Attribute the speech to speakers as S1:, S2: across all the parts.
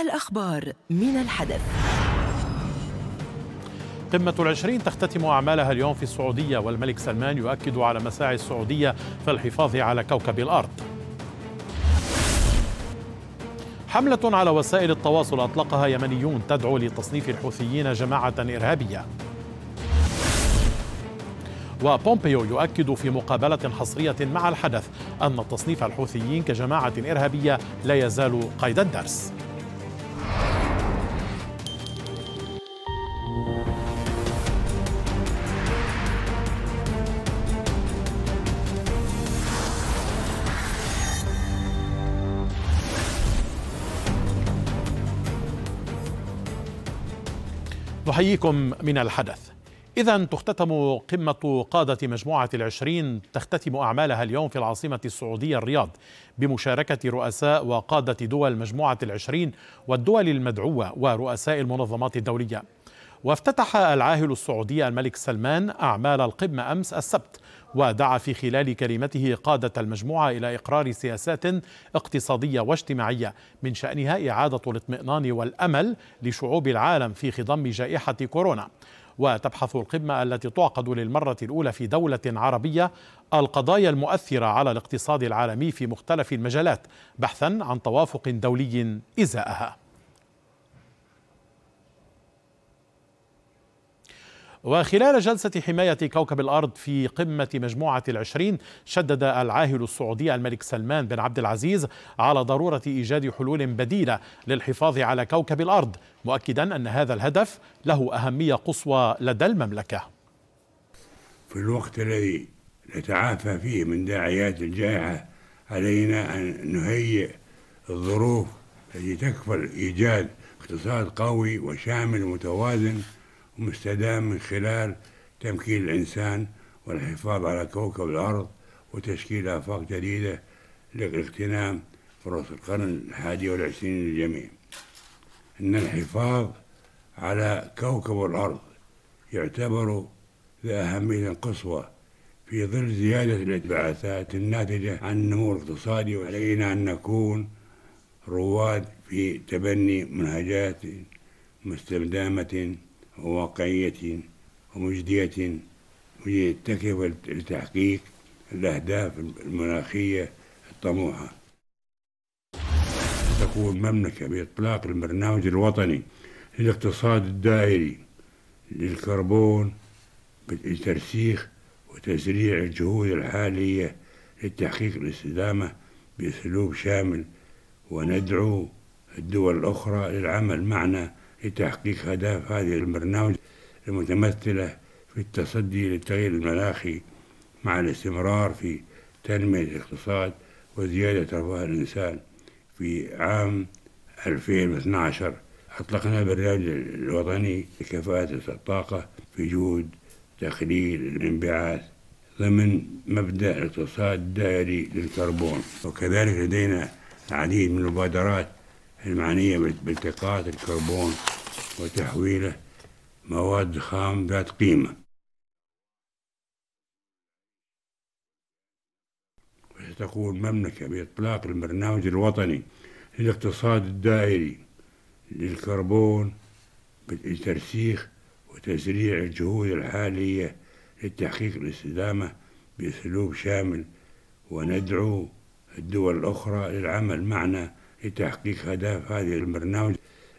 S1: الأخبار من الحدث
S2: قمة العشرين تختتم أعمالها اليوم في السعودية والملك سلمان يؤكد على مساعي السعودية في الحفاظ على كوكب الأرض حملة على وسائل التواصل أطلقها يمنيون تدعو لتصنيف الحوثيين جماعة إرهابية وبومبيو يؤكد في مقابلة حصرية مع الحدث أن تصنيف الحوثيين كجماعة إرهابية لا يزال قيد الدرس نحييكم من الحدث إذا تختتم قمة قادة مجموعة العشرين تختتم أعمالها اليوم في العاصمة السعودية الرياض بمشاركة رؤساء وقادة دول مجموعة العشرين والدول المدعوة ورؤساء المنظمات الدولية وافتتح العاهل السعودي الملك سلمان أعمال القمة أمس السبت ودعا في خلال كلمته قادة المجموعة إلى إقرار سياسات اقتصادية واجتماعية من شأنها إعادة الاطمئنان والأمل لشعوب العالم في خضم جائحة كورونا وتبحث القمة التي تعقد للمرة الأولى في دولة عربية القضايا المؤثرة على الاقتصاد العالمي في مختلف المجالات بحثا عن توافق دولي إزاءها وخلال جلسة حماية كوكب الأرض في قمة مجموعة العشرين شدد العاهل السعودي الملك سلمان بن عبد العزيز على ضرورة إيجاد حلول بديلة للحفاظ على كوكب الأرض مؤكدا أن هذا الهدف له أهمية قصوى لدى المملكة
S3: في الوقت الذي نتعافى فيه من داعيات الجائحة علينا أن نهيئ الظروف التي تكفل إيجاد اقتصاد قوي وشامل متوازن ومستدام من خلال تمكين الإنسان والحفاظ على كوكب الأرض وتشكيل آفاق جديدة لاغتنام فرص القرن الحادي والعشرين للجميع إن الحفاظ على كوكب الأرض يعتبر ذا أهمية قصوى في ظل زيادة الانبعاثات الناتجة عن النمو الاقتصادي وعلينا أن نكون رواد في تبني منهجات مستدامة وواقعية ومجدية ويتكف لتحقيق الأهداف المناخية الطموحة تقوم المملكة بإطلاق البرنامج الوطني للاقتصاد الدائري للكربون بالترسيخ وتسريع الجهود الحالية لتحقيق الاستدامة بأسلوب شامل وندعو الدول الأخرى للعمل معنا لتحقيق أهداف هذه البرنامج المتمثلة في التصدي للتغيير المناخي مع الاستمرار في تنمية الاقتصاد وزيادة رفاه الإنسان في عام 2012 أطلقنا البرنامج الوطني لكفاءة الطاقة في جهود تقليل الانبعاث ضمن مبدأ الاقتصاد الدائري للكربون وكذلك لدينا العديد من المبادرات المعنية بالتقاط الكربون وتحويله مواد خام ذات قيمة وستقوم المملكة بإطلاق البرنامج الوطني للاقتصاد الدائري للكربون بالترسيخ وتسريع الجهود الحالية لتحقيق الاستدامة بأسلوب شامل وندعو الدول الأخرى للعمل معنا لتحقيق أهداف هذه البرنامج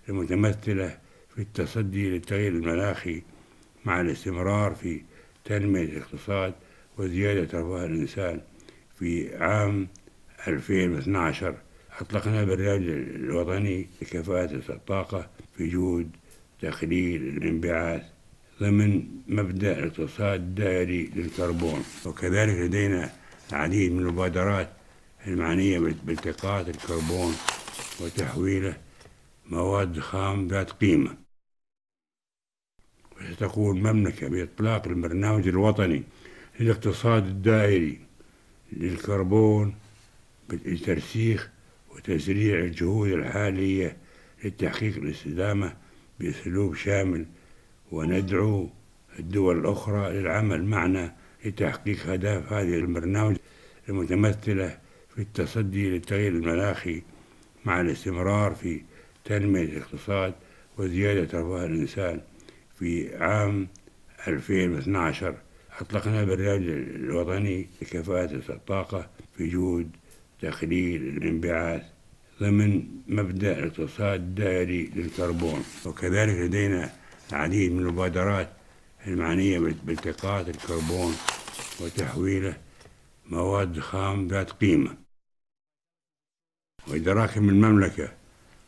S3: المتمثلة في التصدي للتغيير المناخي مع الاستمرار في تنمية الاقتصاد وزيادة رفاه الإنسان في عام 2012 أطلقنا البرنامج الوطني لكفاءة الطاقة في جهود تقليل الانبعاث ضمن مبدأ الاقتصاد الدائري للكربون وكذلك لدينا العديد من المبادرات المعنية بالتقاط الكربون وتحويله مواد خام ذات قيمة وستقوم المملكة بإطلاق البرنامج الوطني للاقتصاد الدائري للكربون بالترسيخ وتسريع الجهود الحالية لتحقيق الاستدامة بأسلوب شامل وندعو الدول الأخرى للعمل معنا لتحقيق أهداف هذه البرنامج المتمثلة في التصدي للتغيير المناخي مع الاستمرار في تنمية الاقتصاد وزيادة رفاه الإنسان في عام 2012 أطلقنا برنامج الوطني لكفاءة الطاقة في جهود تقليل الانبعاث ضمن مبدأ الاقتصاد الدائري للكربون وكذلك لدينا العديد من المبادرات المعنية بالتقاط الكربون وتحويله مواد خام ذات قيمة من المملكة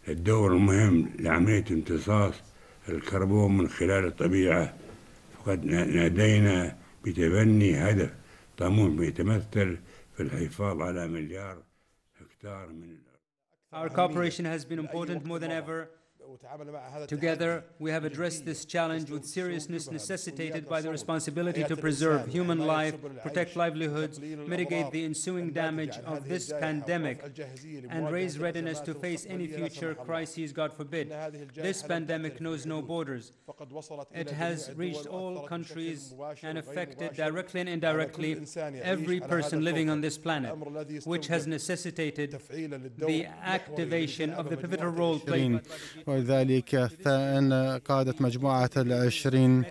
S3: الدور المهم لعملية امتصاص الكربون من خلال الطبيعة فقد نادينا بتبني هدف طموح يتمثل في الحفاظ على مليار هكتار من الأرض. Our cooperation has been important more than ever.
S2: Together, we have addressed this challenge with seriousness necessitated by the responsibility to preserve human life, protect livelihoods, mitigate the ensuing damage of this pandemic, and raise readiness to face any future crises, God forbid. This pandemic knows no borders. It has reached all countries and affected directly and indirectly every person living on this planet, which has necessitated the activation of the pivotal
S4: role played. ذلك ثان قادة مجموعة العشرين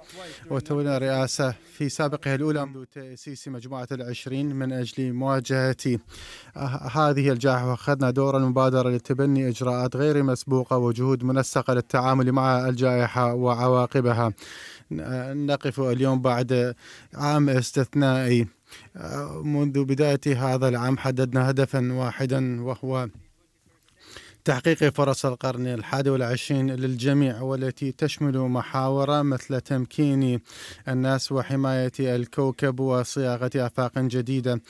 S4: وتولى الرئاسة في سابقها الأولى منذ تأسيس مجموعة العشرين من أجل مواجهة هذه الجائحة وأخذنا دور المبادرة لتبني إجراءات غير مسبوقة وجهود منسقة للتعامل مع الجائحة وعواقبها نقف اليوم بعد عام استثنائي منذ بداية هذا العام حددنا هدفا واحدا وهو تحقيق فرص القرن الحادي والعشرين للجميع والتي تشمل محاور مثل تمكين الناس وحماية الكوكب وصياغة آفاق جديدة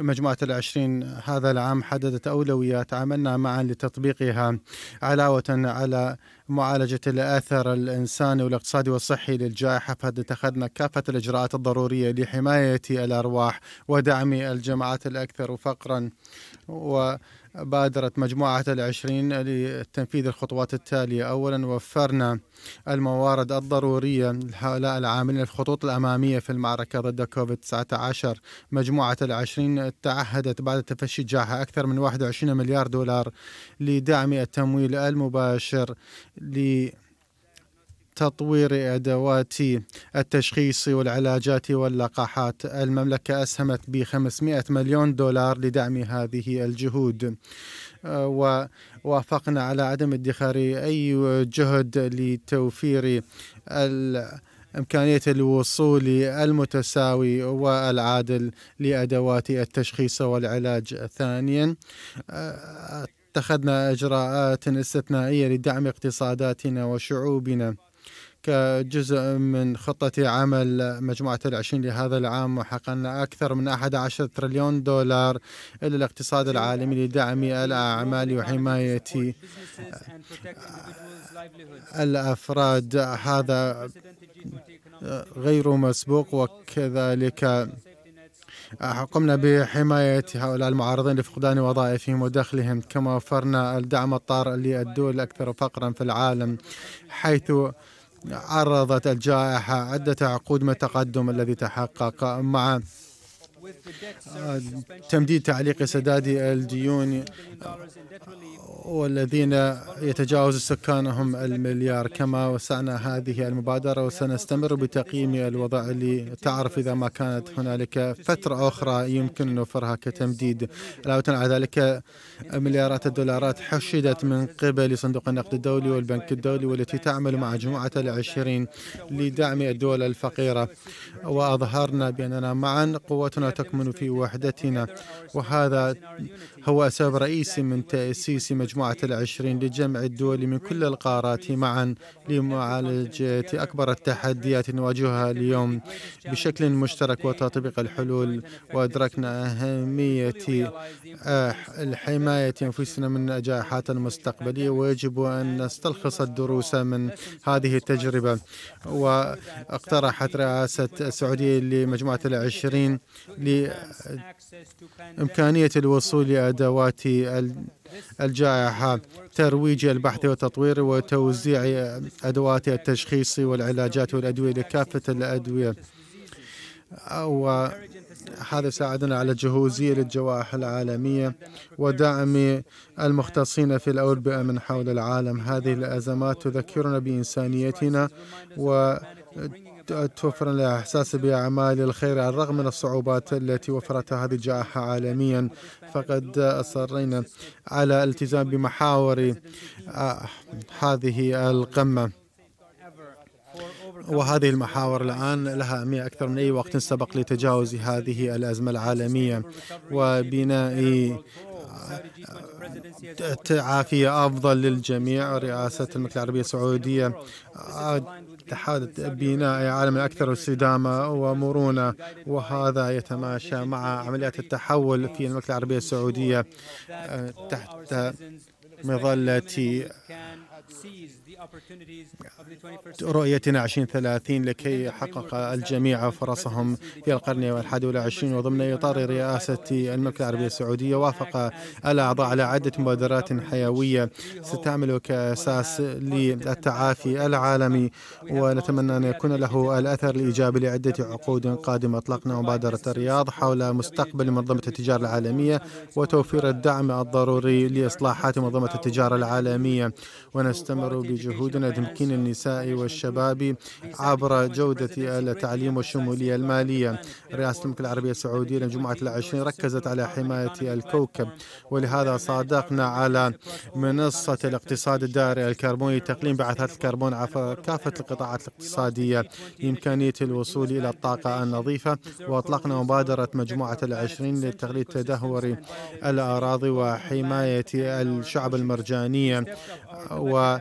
S4: مجموعة العشرين هذا العام حددت أولويات عملنا معا لتطبيقها علاوة على معالجة الآثر الإنساني والاقتصادي والصحي للجائحة فقد اتخذنا كافة الإجراءات الضرورية لحماية الأرواح ودعم الجماعات الأكثر فقرا و بادرت مجموعة العشرين لتنفيذ الخطوات التالية أولا وفرنا الموارد الضرورية لهؤلاء العاملين في الخطوط الأمامية في المعركة ضد كوفيد-19 مجموعة العشرين تعهدت بعد تفشي جائحة أكثر من 21 مليار دولار لدعم التمويل المباشر ل تطوير أدوات التشخيص والعلاجات واللقاحات المملكة أسهمت ب 500 مليون دولار لدعم هذه الجهود آه، ووافقنا على عدم ادخار أي جهد لتوفير إمكانية الوصول المتساوي والعادل لأدوات التشخيص والعلاج ثانيا آه، اتخذنا إجراءات استثنائية لدعم اقتصاداتنا وشعوبنا كجزء من خطة عمل مجموعة العشرين لهذا العام وحققنا أكثر من 11 تريليون دولار إلى الاقتصاد العالمي لدعم الأعمال وحماية الأفراد هذا غير مسبوق وكذلك قمنا بحماية هؤلاء المعارضين لفقدان وظائفهم ودخلهم كما وفرنا الدعم الطارئ للدول الأكثر فقرا في العالم حيث عرضت الجائحة عدة عقود من التقدم الذي تحقق مع آه، تمديد تعليق سداد الديون والذين يتجاوز سكانهم المليار كما وسعنا هذه المبادرة وسنستمر بتقييم الوضع لتعرف إذا ما كانت هنالك فترة أخرى يمكن نوفرها كتمديد علاوة على ذلك مليارات الدولارات حشدت من قبل صندوق النقد الدولي والبنك الدولي والتي تعمل مع مجموعة العشرين لدعم الدول الفقيرة وأظهرنا بأننا معا قوتنا تكمن في وحدتنا وهذا هو سبب رئيسي من تأسيس مجموعة العشرين لجمع الدول من كل القارات معا لمعالجة أكبر التحديات نواجهها اليوم بشكل مشترك وتطبيق الحلول وأدركنا أهمية الحماية أنفسنا من النجاحات المستقبلية ويجب أن نستلخص الدروس من هذه التجربة واقترحت رئاسة السعودية لمجموعة العشرين لإمكانية الوصول أدوات الجائحة ترويج البحث والتطوير وتوزيع أدوات التشخيص والعلاجات والأدوية لكافة الأدوية وهذا ساعدنا على جهوزية للجوائح العالمية ودعم المختصين في الأوبئة من حول العالم هذه الأزمات تذكرنا بإنسانيتنا و توفر الإحساس بأعمال الخير على الرغم من الصعوبات التي وفرتها هذه الجائحة عالميا فقد أصرينا على الالتزام بمحاور آه، هذه القمة وهذه المحاور الآن لها أهمية أكثر من أي وقت سبق لتجاوز هذه الأزمة العالمية وبناء آه، تعافية أفضل للجميع رئاسة المملكة العربية السعودية آه، اتحاد بناء عالم أكثر استدامة ومرونة وهذا يتماشى مع عمليات التحول في المملكة العربية السعودية آه، تحت مظلة رؤيتنا 2030 لكي يحقق الجميع فرصهم في القرن الحادي والعشرين وضمن إطار رئاسة المملكة العربية السعودية وافق الأعضاء على عدة مبادرات حيوية ستعمل كأساس للتعافي العالمي ونتمنى أن يكون له الأثر الإيجابي لعدة عقود قادمة أطلقنا مبادرة الرياض حول مستقبل منظمة التجارة العالمية وتوفير الدعم الضروري لإصلاحات منظمة التجارة العالمية ونستمر بجهود جهودنا تمكين النساء والشباب عبر جودة التعليم والشمولية المالية رئاسة المملكة العربية السعودية لجمعة العشرين ركزت على حماية الكوكب ولهذا صادقنا على منصة الاقتصاد الدائري الكربوني تقليم بعثات الكربون عبر كافة القطاعات الاقتصادية لإمكانية الوصول إلى الطاقة النظيفة وأطلقنا مبادرة مجموعة العشرين لتقليل تدهور الأراضي وحماية الشعب المرجانية و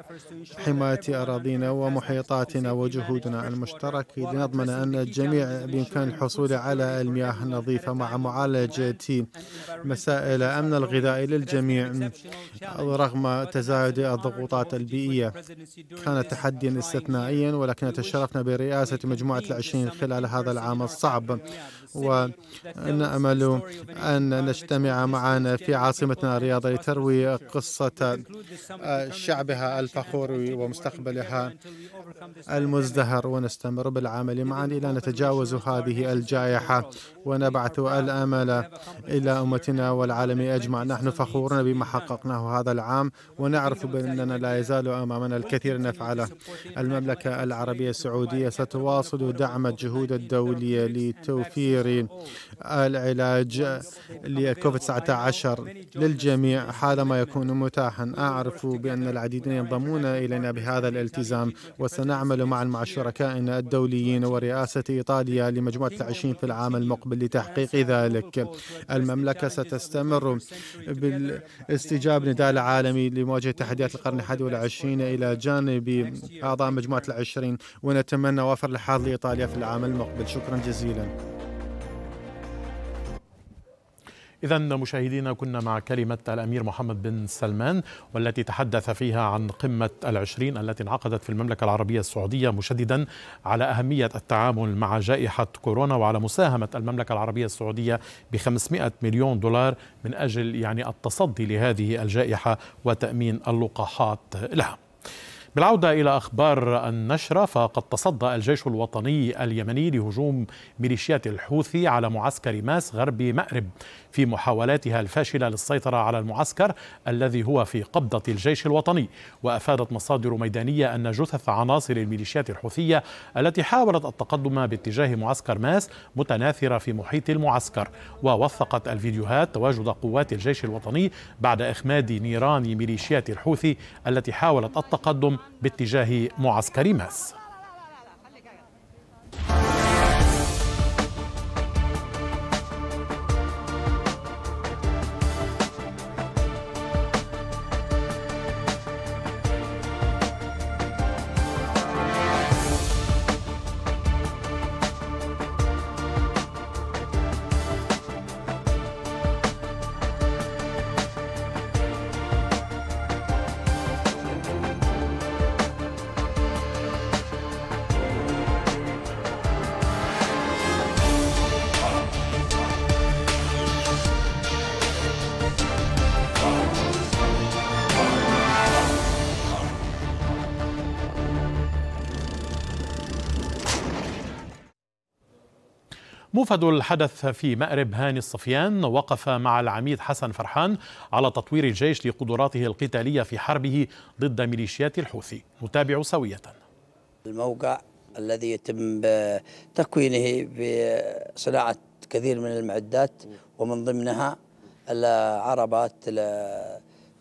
S4: حماية أراضينا ومحيطاتنا وجهودنا المشتركة لنضمن أن الجميع بإمكان الحصول على المياه النظيفة مع معالجة مسائل أمن الغذائي للجميع رغم تزايد الضغوطات البيئية كان تحديا استثنائيا ولكن تشرفنا برئاسة مجموعة العشرين خلال هذا العام الصعب ونأمل أن نجتمع معا في عاصمتنا الرياضه لتروي قصة شعبها الفخور الجوي ومستقبلها المزدهر ونستمر بالعمل معا إلى نتجاوز هذه الجائحة ونبعث الامل الى امتنا والعالم اجمع نحن فخورون بما حققناه هذا العام ونعرف باننا لا يزال امامنا الكثير نفعله المملكه العربيه السعوديه ستواصل دعم الجهود الدوليه لتوفير العلاج لكوفيد 19 للجميع حالما يكون متاحا اعرف بان العديدين ينضمون الينا بهذا الالتزام وسنعمل معا مع شركائنا الدوليين ورئاسه ايطاليا لمجموعه العشرين في العام المقبل لتحقيق ذلك المملكة ستستمر بالاستجابة للنداء العالمي لمواجهة تحديات القرن الحادي والعشرين إلى جانب أعضاء مجموعة العشرين ونتمنى وفر الحظ لإيطاليا في العام المقبل شكرا جزيلا
S2: إذا مشاهدينا كنا مع كلمة الأمير محمد بن سلمان والتي تحدث فيها عن قمة العشرين التي انعقدت في المملكة العربية السعودية مشددا على أهمية التعامل مع جائحة كورونا وعلى مساهمة المملكة العربية السعودية ب 500 مليون دولار من أجل يعني التصدي لهذه الجائحة وتأمين اللقاحات لها. بالعودة إلى أخبار النشرة فقد تصدى الجيش الوطني اليمني لهجوم ميليشيات الحوثي على معسكر ماس غرب مأرب في محاولاتها الفاشلة للسيطرة على المعسكر الذي هو في قبضة الجيش الوطني وأفادت مصادر ميدانية أن جثث عناصر الميليشيات الحوثية التي حاولت التقدم باتجاه معسكر ماس متناثرة في محيط المعسكر ووثقت الفيديوهات تواجد قوات الجيش الوطني بعد إخماد نيران ميليشيات الحوثي التي حاولت التقدم باتجاه معسكر ماس موفد الحدث في مأرب هاني الصفيان وقف مع العميد حسن فرحان على تطوير الجيش لقدراته القتالية في حربه ضد ميليشيات الحوثي نتابع سوية
S1: الموقع الذي يتم تكوينه بصناعة كثير من المعدات ومن ضمنها العربات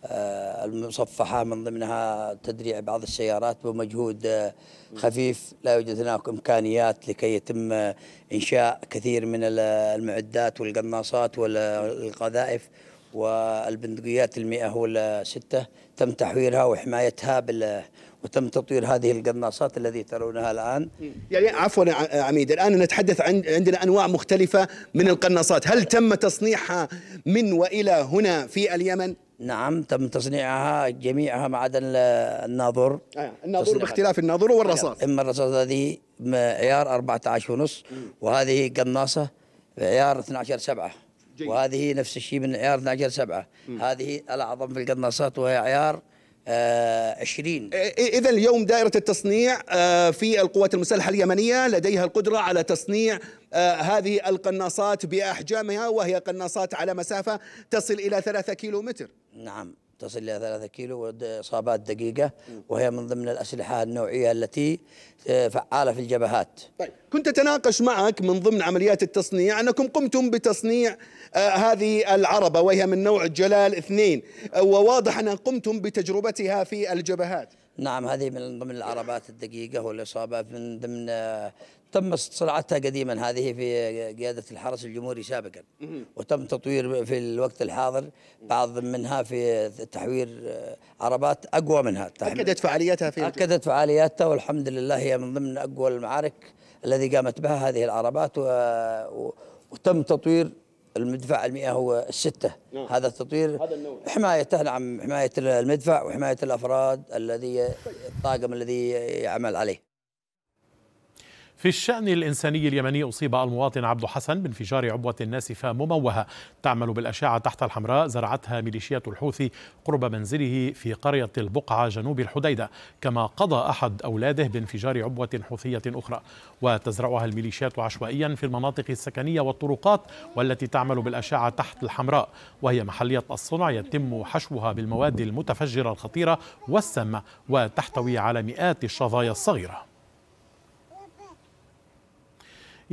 S1: آه، المصفحة من ضمنها تدريع بعض السيارات بمجهود آه، خفيف لا يوجد هناك إمكانيات لكي يتم إنشاء كثير من المعدات والقناصات والقذائف والبندقيات المئة والستة تم تحويرها وحمايتها بال وتم تطوير هذه القناصات التي ترونها الآن يعني عفوا عميد الآن نتحدث عن عندنا أنواع مختلفة من القناصات هل تم تصنيعها من وإلى هنا في اليمن؟ نعم تم تصنيعها جميعها ما عدا الناظور
S3: آه. الناظور باختلاف الناظور والرصاص
S1: اما الرصاص هذه عيار 14 ونص وهذه قناصه عيار 12 7 وهذه نفس الشيء من عيار 12 7 هذه الاعظم في القناصات وهي عيار 20
S4: آه، اذا اليوم دائره التصنيع آه، في القوات المسلحه اليمنيه لديها القدره على تصنيع آه، هذه القناصات باحجامها وهي قناصات على مسافه تصل الى 3 كيلو متر
S1: نعم تصل إلى 3 كيلو إصابات دقيقة وهي من ضمن الأسلحة النوعية التي آه، فعالة في الجبهات طيب
S4: كنت أتناقش معك من ضمن عمليات التصنيع أنكم قمتم بتصنيع آه، هذه العربة وهي من نوع جلال اثنين آه، وواضح أن قمتم بتجربتها في الجبهات
S1: نعم هذه من ضمن العربات الدقيقة والإصابة من ضمن تم صناعتها قديما هذه في قيادة الحرس الجمهوري سابقا وتم تطوير في الوقت الحاضر بعض منها في تحوير آه، عربات أقوى منها أكدت فعالياتها في أكدت فعالياتها والحمد لله هي من ضمن أقوى المعارك الذي قامت بها هذه العربات و... و... وتم تطوير المدفع المئة هو الستة نعم. هذا التطوير حماية حمايته نعم حماية المدفع وحماية الأفراد الذي الطاقم الذي يعمل عليه
S2: في الشأن الإنساني اليمني أصيب المواطن عبد حسن بانفجار عبوة ناسفة مموهة تعمل بالأشعة تحت الحمراء زرعتها ميليشيات الحوثي قرب منزله في قرية البقعة جنوب الحديدة كما قضى أحد أولاده بانفجار عبوة حوثية أخرى وتزرعها الميليشيات عشوائيا في المناطق السكنية والطرقات والتي تعمل بالأشعة تحت الحمراء وهي محلية الصنع يتم حشوها بالمواد المتفجرة الخطيرة والسامة وتحتوي على مئات الشظايا الصغيرة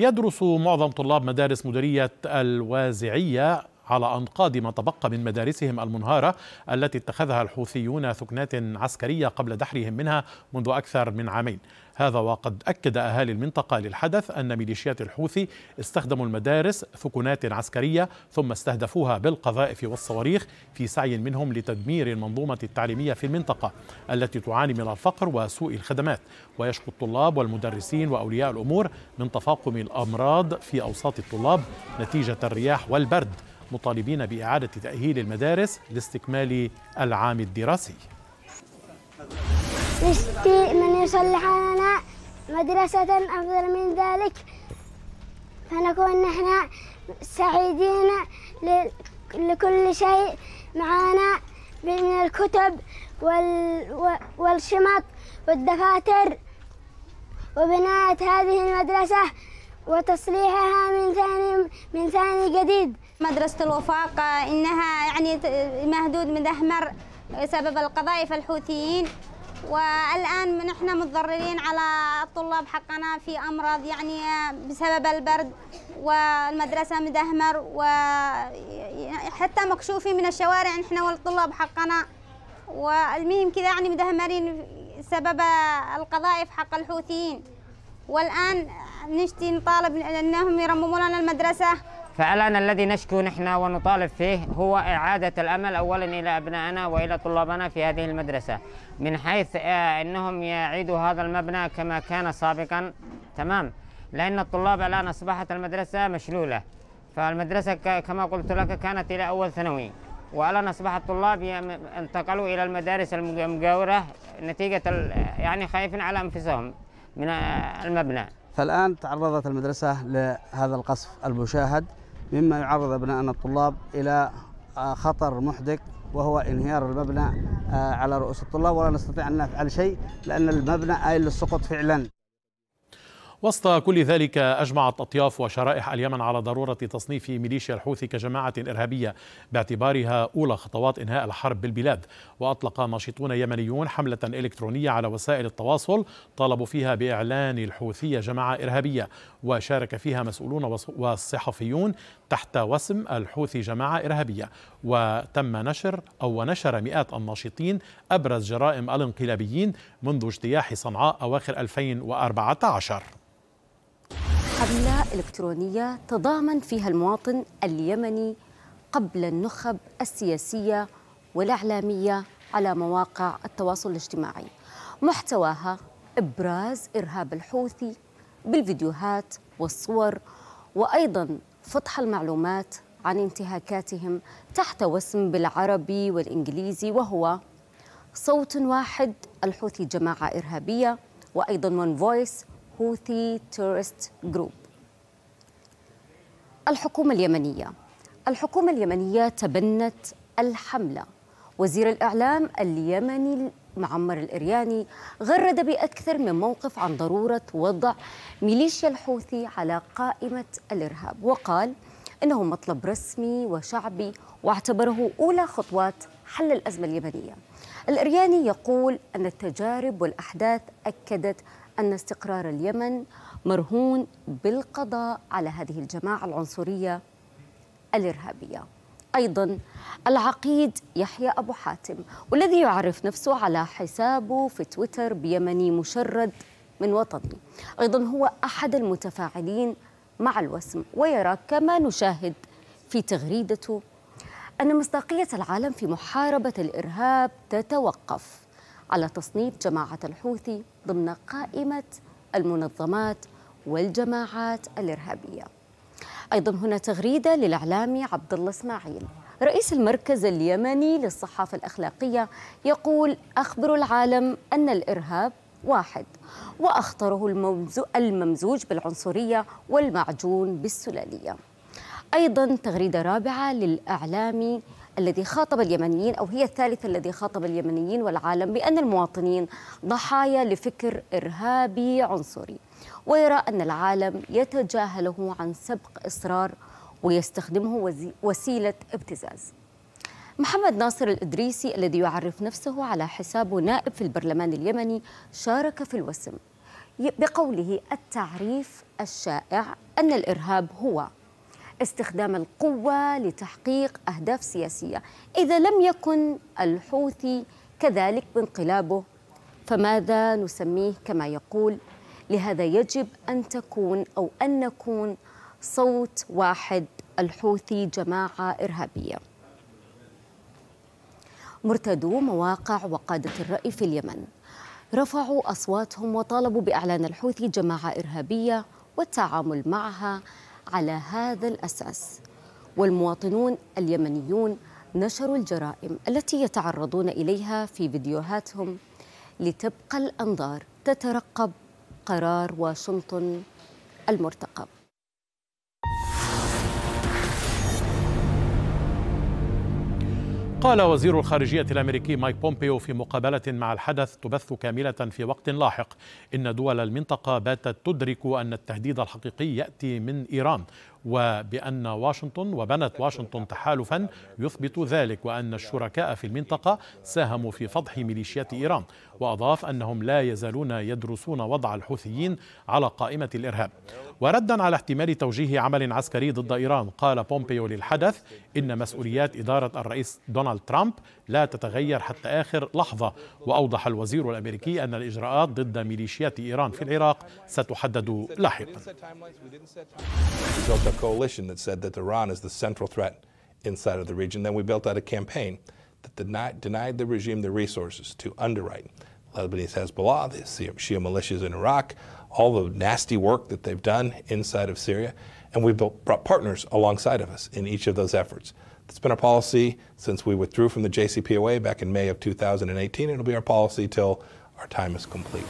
S2: يدرس معظم طلاب مدارس مديرية الوازعية على أنقاض ما تبقى من مدارسهم المنهارة التي اتخذها الحوثيون ثكنات عسكرية قبل دحرهم منها منذ أكثر من عامين هذا وقد أكد أهالي المنطقة للحدث أن ميليشيات الحوثي استخدموا المدارس ثكنات عسكرية ثم استهدفوها بالقذائف والصواريخ في سعي منهم لتدمير المنظومة التعليمية في المنطقة التي تعاني من الفقر وسوء الخدمات ويشكو الطلاب والمدرسين وأولياء الأمور من تفاقم الأمراض في أوساط الطلاب نتيجة الرياح والبرد مطالبين بإعادة تأهيل المدارس لاستكمال العام الدراسي
S5: نشتي من يصلح لنا مدرسة أفضل من ذلك فنكون نحن سعيدين لكل شيء معنا من الكتب والشمط والدفاتر وبناءة هذه المدرسة وتصليحها من ثاني من ثاني جديد مدرسة الوفاق إنها يعني مهدود من أحمر سبب القذائف الحوثيين والآن نحن متضررين على الطلاب حقنا في أمراض يعني بسبب البرد والمدرسة مدهمر وحتى مكشوفين من الشوارع نحن والطلاب حقنا والمهم كذا يعني مدهمرين سبب القذائف حق الحوثيين والآن نشتي نطالب أنهم يرمموا لنا المدرسة فعلنا الذي نشكو نحن ونطالب فيه هو إعادة الأمل أولا إلى أبنائنا وإلى طلابنا في هذه المدرسة من حيث آه، أنهم يعيدوا هذا المبنى كما كان سابقا تمام لأن الطلاب الآن أصبحت المدرسة مشلولة فالمدرسة كما قلت لك كانت إلى أول ثانوي والان اصبح الطلاب انتقلوا الى المدارس المجاوره نتيجه يعني خايفين على انفسهم من آه، المبنى.
S1: فالان تعرضت المدرسه لهذا القصف المشاهد مما يعرض أبنائنا الطلاب إلى آه، خطر محدق وهو انهيار المبنى آه، على رؤوس الطلاب ولا نستطيع أن نفعل شيء لأن المبنى آيل للسقوط فعلا
S2: وسط كل ذلك أجمعت أطياف وشرائح اليمن على ضرورة تصنيف ميليشيا الحوثي كجماعة إرهابية باعتبارها أولى خطوات إنهاء الحرب بالبلاد وأطلق ناشطون يمنيون حملة إلكترونية على وسائل التواصل طالبوا فيها بإعلان الحوثية جماعة إرهابية وشارك فيها مسؤولون وصحفيون تحت وسم الحوثي جماعة إرهابية وتم نشر أو نشر مئات الناشطين أبرز جرائم الانقلابيين منذ اجتياح صنعاء أواخر 2014
S5: قبلة إلكترونية تضامن فيها المواطن اليمني قبل النخب السياسية والإعلامية على مواقع التواصل الاجتماعي محتواها إبراز إرهاب الحوثي بالفيديوهات والصور وأيضا فتح المعلومات عن انتهاكاتهم تحت وسم بالعربي والإنجليزي وهو صوت واحد الحوثي جماعة إرهابية وأيضا ون فويس هوثي تورست جروب الحكومة اليمنية الحكومة اليمنية تبنت الحملة وزير الإعلام اليمني معمر الإرياني غرد بأكثر من موقف عن ضرورة وضع ميليشيا الحوثي على قائمة الإرهاب وقال إنه مطلب رسمي وشعبي واعتبره أولى خطوات حل الأزمة اليمنية الإرياني يقول أن التجارب والأحداث أكدت أن استقرار اليمن مرهون بالقضاء على هذه الجماعة العنصرية الإرهابية أيضا العقيد يحيى أبو حاتم والذي يعرف نفسه على حسابه في تويتر بيمني مشرد من وطني أيضا هو أحد المتفاعلين مع الوسم ويرى كما نشاهد في تغريدته أن مصداقية العالم في محاربة الإرهاب تتوقف على تصنيف جماعة الحوثي ضمن قائمة المنظمات والجماعات الإرهابية أيضا هنا تغريدة للإعلامي عبد الله إسماعيل رئيس المركز اليمني للصحافة الأخلاقية يقول أخبر العالم أن الإرهاب واحد وأخطره الممزوج بالعنصرية والمعجون بالسلالية أيضا تغريدة رابعة للإعلامي الذي خاطب اليمنيين أو هي الثالثه الذي خاطب اليمنيين والعالم بأن المواطنين ضحايا لفكر إرهابي عنصري ويرى أن العالم يتجاهله عن سبق إصرار ويستخدمه وسيلة ابتزاز محمد ناصر الإدريسي الذي يعرف نفسه على حسابه نائب في البرلمان اليمني شارك في الوسم بقوله التعريف الشائع أن الإرهاب هو استخدام القوة لتحقيق أهداف سياسية إذا لم يكن الحوثي كذلك بانقلابه فماذا نسميه كما يقول لهذا يجب أن تكون أو أن نكون صوت واحد الحوثي جماعة إرهابية مرتدو مواقع وقادة الرأي في اليمن رفعوا أصواتهم وطالبوا بإعلان الحوثي جماعة إرهابية والتعامل معها على هذا الأساس والمواطنون اليمنيون نشروا الجرائم التي يتعرضون إليها في فيديوهاتهم لتبقى الأنظار تترقب قرار واشنطن المرتقب
S2: قال وزير الخارجية الأمريكي مايك بومبيو في مقابلة مع الحدث تبث كاملة في وقت لاحق إن دول المنطقة باتت تدرك أن التهديد الحقيقي يأتي من إيران وبأن واشنطن وبنت واشنطن تحالفا يثبت ذلك وأن الشركاء في المنطقة ساهموا في فضح ميليشيات إيران وأضاف أنهم لا يزالون يدرسون وضع الحوثيين على قائمة الإرهاب وردا على احتمال توجيه عمل عسكري ضد إيران قال بومبيو للحدث إن مسؤوليات إدارة الرئيس دونالد ترامب لا تتغير حتى آخر لحظة وأوضح الوزير الأمريكي أن الإجراءات ضد ميليشيات إيران في العراق ستحدد لاحقا built a coalition that said that Iran is the central threat inside of the region.
S3: Then we built out a campaign that denied, denied the regime the resources to underwrite Lebanese Hezbollah, the Shia militias in Iraq, all the nasty work that they've done inside of Syria. And we built, brought partners alongside of us in each of those efforts. It's been our policy since we withdrew from the JCPOA back in May of 2018. It'll be our policy till our time is complete.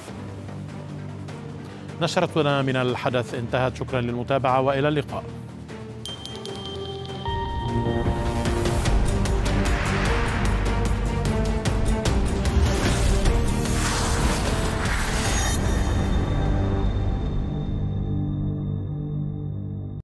S2: نشرتنا من الحدث انتهت شكرا للمتابعة وإلى اللقاء